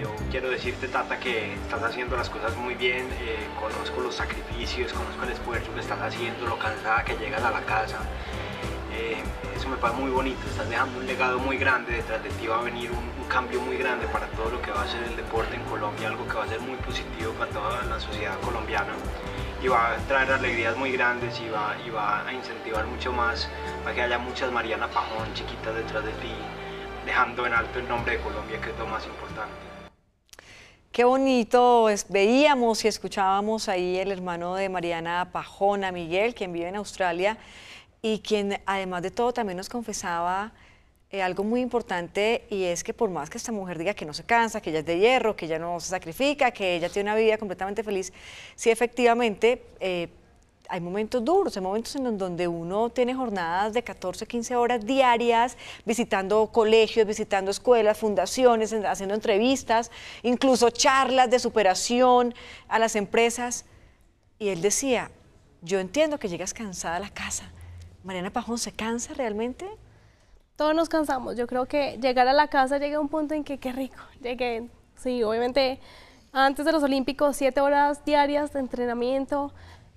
Yo quiero decirte, Tata, que estás haciendo las cosas muy bien. Eh, conozco los sacrificios, conozco el esfuerzo que estás haciendo, lo cansada que llegas a la casa. Eh, eso me parece muy bonito. Estás dejando un legado muy grande. Detrás de ti va a venir un, cambio muy grande para todo lo que va a ser el deporte en Colombia, algo que va a ser muy positivo para toda la sociedad colombiana y va a traer alegrías muy grandes y va, y va a incentivar mucho más para que haya muchas Mariana Pajón chiquitas detrás de ti, dejando en alto el nombre de Colombia, que es lo más importante. Qué bonito, veíamos y escuchábamos ahí el hermano de Mariana Pajona, Miguel, quien vive en Australia y quien además de todo también nos confesaba eh, algo muy importante y es que por más que esta mujer diga que no se cansa, que ella es de hierro, que ella no se sacrifica, que ella tiene una vida completamente feliz, sí efectivamente eh, hay momentos duros, hay momentos en donde uno tiene jornadas de 14, 15 horas diarias visitando colegios, visitando escuelas, fundaciones, haciendo entrevistas, incluso charlas de superación a las empresas. Y él decía, yo entiendo que llegas cansada a la casa. Mariana Pajón, ¿se cansa realmente? Todos nos cansamos. Yo creo que llegar a la casa llega a un punto en que qué rico. Llegué, sí, obviamente antes de los Olímpicos, siete horas diarias de entrenamiento,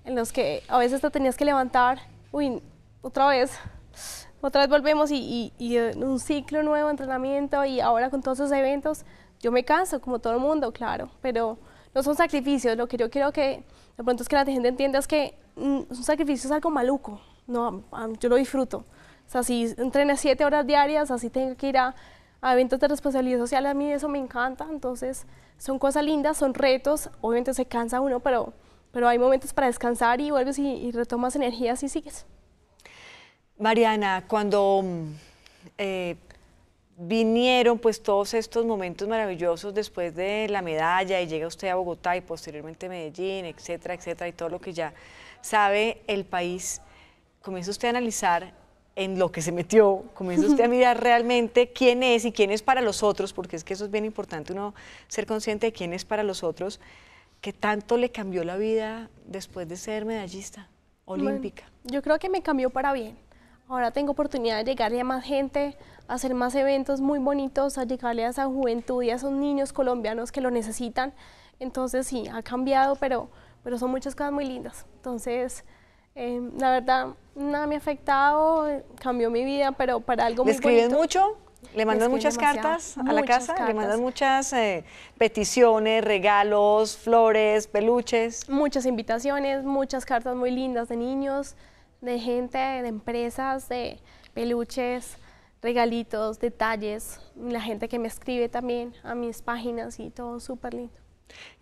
en los que a veces te tenías que levantar, uy, otra vez, otra vez volvemos y, y, un ciclo nuevo entrenamiento y ahora con todos esos eventos, yo me canso, como todo el mundo, claro, pero no son sacrificios, lo que yo quiero que de pronto es que la gente entienda es que mm, un sacrificio es algo maluco, no, yo lo disfruto. O sea, si entrené siete horas diarias, así tengo que ir a, eventos de responsabilidad social, a mí eso me encanta. Entonces, son cosas lindas, son retos. Obviamente se cansa uno, pero pero hay momentos para descansar y vuelves y, retomas energías y sigues. Mariana, cuando mm, eh, vinieron pues todos estos momentos maravillosos después de la medalla y llega usted a Bogotá y posteriormente Medellín, etcétera, etcétera, y todo lo que ya sabe el país, comienza usted a analizar en lo que se metió, comienza usted a mirar realmente quién es y quién es para los otros, porque es que eso es bien importante, uno ser consciente de quién es para los otros que tanto le cambió la vida después de ser medallista olímpica? yo creo que me cambió para bien. Ahora tengo oportunidad de llegarle a más gente, hacer más eventos muy bonitos, a llegarle a esa juventud y a esos niños colombianos que lo necesitan. Entonces sí, ha cambiado, pero, pero son muchas cosas muy lindas. Entonces, em, la verdad, nada me ha afectado, cambió mi vida, pero para algo muy bonito. escribes mucho? Le mandan muchas cartas a la casa, le mandan muchas eh, peticiones, regalos, flores, peluches. Muchas invitaciones, muchas cartas muy lindas de niños, de gente, de empresas, de peluches, regalitos, detalles. La gente que me escribe también a mis páginas y todo súper lindo.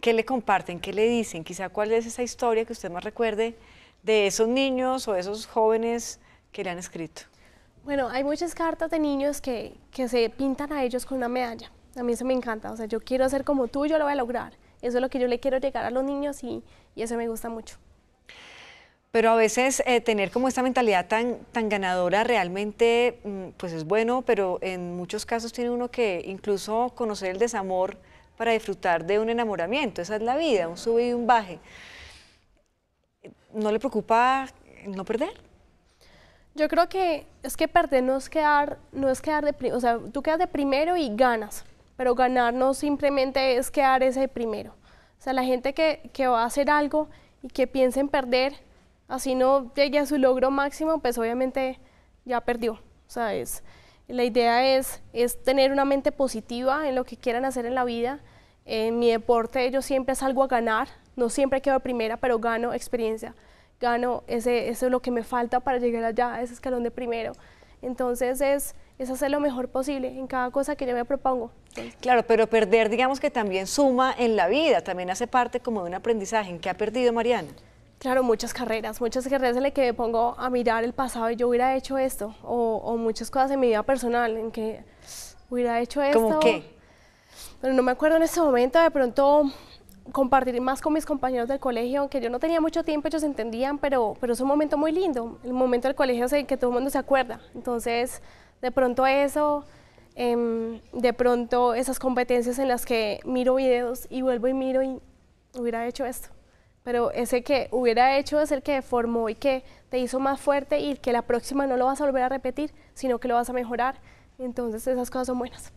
¿Qué le comparten? ¿Qué le dicen? Quizá cuál es esa historia que usted más recuerde de esos niños o esos jóvenes que le han escrito. Bueno, hay muchas cartas de niños que, se pintan a ellos con una medalla. A mí eso me encanta, o sea, yo quiero ser como tú, yo lo voy a lograr. Eso es lo que yo le quiero llegar a los niños y, eso me gusta mucho. Pero a veces eh, tener como esta mentalidad tan, tan ganadora realmente mm, pues es bueno, pero en muchos casos tiene uno que incluso conocer el desamor para disfrutar de un enamoramiento. Esa es la vida, un sube y un baje. ¿No le preocupa no perder? Yo creo que es que perder no es quedar, no es quedar o sea, tú quedas de primero y ganas, pero ganar no simplemente es quedar ese primero. O sea, la gente que, que, va a hacer algo y que piensa en perder, así no llegue a su logro máximo, pues obviamente ya perdió. O sea, la idea es, es tener una mente positiva en lo que quieran hacer en la vida. En mi deporte yo siempre salgo a ganar, no siempre quedo primera, pero gano experiencia gano, ese, eso es lo que me falta para llegar allá, ese escalón de primero. Entonces es, es hacer lo mejor posible en cada cosa que yo me propongo. Claro, pero perder digamos que también suma en la vida, también hace parte como de un aprendizaje. ¿En qué ha perdido Mariana? Claro, muchas carreras, muchas carreras en las que me pongo a mirar el pasado y yo hubiera hecho esto, o, o muchas cosas en mi vida personal en que hubiera hecho esto. ¿Cómo qué? Bueno, no me acuerdo en este momento, de pronto compartir más con mis compañeros del colegio, aunque yo no tenía mucho tiempo, ellos entendían, pero, pero es un momento muy lindo, el momento del colegio es el que todo el mundo se acuerda. Entonces, de pronto eso, em, de pronto esas competencias en las que miro videos y vuelvo y miro y hubiera hecho esto. Pero ese que hubiera hecho es el que formó y que te hizo más fuerte y que la próxima no lo vas a volver a repetir, sino que lo vas a mejorar. Entonces esas cosas son buenas.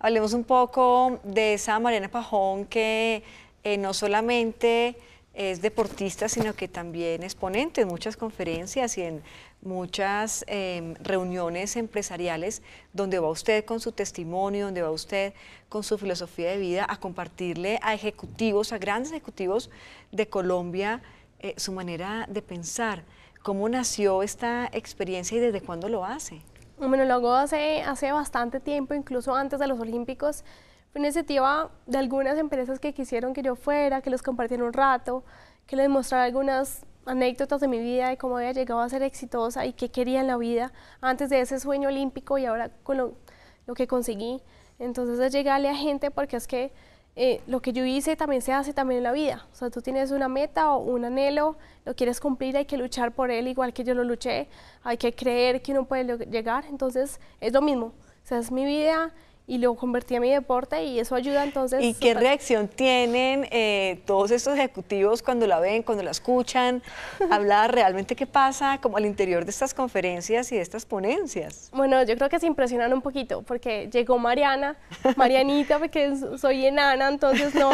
Hablemos un poco de esa Mariana Pajón que eh, no solamente es deportista, sino que también es ponente en muchas conferencias y en muchas em, reuniones empresariales donde va usted con su testimonio, donde va usted con su filosofía de vida a compartirle a ejecutivos, a grandes ejecutivos de Colombia eh, su manera de pensar. ¿Cómo nació esta experiencia y desde cuándo lo hace? Bueno, lo hago hace bastante tiempo, incluso antes de los Olímpicos. Fue una iniciativa de algunas empresas que quisieron que yo fuera, que los compartiera un rato, que les mostrara algunas anécdotas de mi vida, de cómo había llegado a ser exitosa y qué quería en la vida antes de ese sueño olímpico y ahora con lo, que conseguí. Entonces es llegarle a gente porque es que eh, lo que yo hice también se hace también en la vida. O sea, tú tienes una meta o un anhelo, lo quieres cumplir, hay que luchar por él igual que yo lo luché, hay que creer que uno puede llegar. Entonces es lo mismo. O sea, es mi vida, y lo convertí a mi deporte y eso ayuda entonces. ¿Y qué reacción tienen eh, todos estos ejecutivos cuando la ven, cuando la escuchan? Hablar realmente qué pasa como al interior de estas conferencias y de estas ponencias. Bueno, yo creo que se impresionan un poquito porque llegó Mariana, Marianita, porque soy enana, entonces no,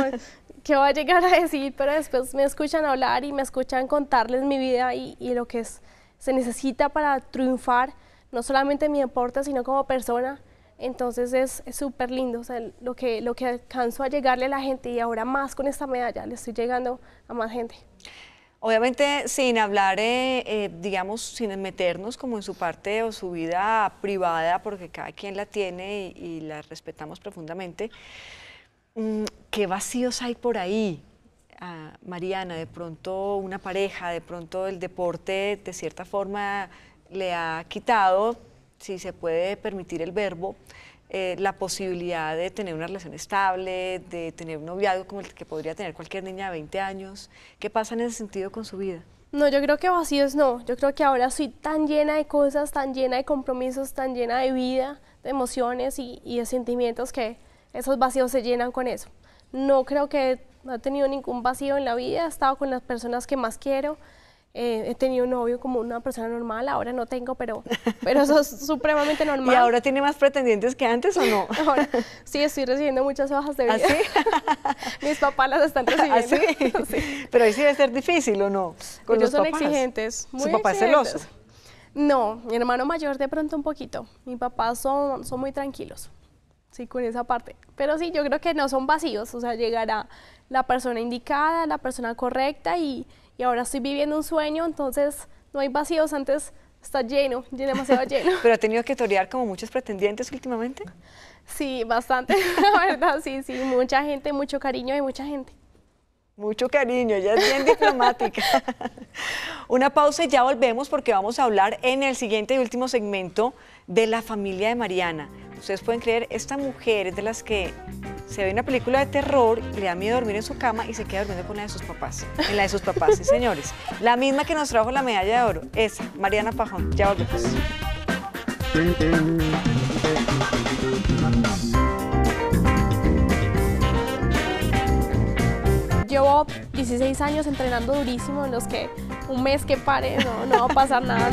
¿qué va a llegar a decir? Pero después me escuchan hablar y me escuchan contarles mi vida y, y lo que es, se necesita para triunfar, no solamente en mi deporte, sino como persona entonces es súper lindo, o sea, lo que, lo que alcanzo a llegarle a la gente y ahora más con esta medalla, le estoy llegando a más gente. Obviamente, sin hablar, eh, eh, digamos, sin meternos como en su parte o su vida privada, porque cada quien la tiene y, la respetamos profundamente, mm, ¿qué vacíos hay por ahí? Ah, Mariana, de pronto una pareja, de pronto el deporte de cierta forma le ha quitado si se puede permitir el verbo, eh, la posibilidad de tener una relación estable, de tener un noviazgo como el que podría tener cualquier niña de 20 años. ¿Qué pasa en ese sentido con su vida? No, yo creo que vacíos no. Yo creo que ahora soy tan llena de cosas, tan llena de compromisos, tan llena de vida, de emociones y, de sentimientos que esos vacíos se llenan con eso. No creo que no he tenido ningún vacío en la vida, he estado con las personas que más quiero, eh, he tenido un novio como una persona normal, ahora no tengo, pero, pero eso es supremamente normal. ¿Y ahora tiene más pretendientes que antes o no? sí, estoy recibiendo muchas hojas de vida. ¿Así? ¿Ah, Mis papás las están ah, recibiendo. ¿Así? Sí. Pero ahí sí debe ser difícil, ¿o no? Ellos son exigentes. Muy ¿Su papá es celoso? No, mi hermano mayor de pronto un poquito. Mi papá son, son muy tranquilos. Sí, con esa parte. Pero sí, yo creo que no son vacíos, o sea, llegará la persona indicada, la persona correcta y, y ahora estoy viviendo un sueño, entonces no hay vacíos, antes está lleno, demasiado lleno. ¿Pero ha tenido que torear como muchos pretendientes últimamente? Sí, bastante, la verdad, sí, sí, mucha gente, mucho cariño y mucha gente. Mucho cariño, ya es bien diplomática. Una pausa y ya volvemos porque vamos a hablar en el siguiente y último segmento de la familia de Mariana. Ustedes pueden creer, esta mujer es de las que se ve una película de terror, le da miedo dormir en su cama y se queda durmiendo con la de sus papás. En la de sus papás, sí, señores. La misma que nos trajo la medalla de oro, esa, Mariana Pajón. Ya volvemos. Llevo 16 años entrenando durísimo en los que un mes que pare no, no va a pasar nada.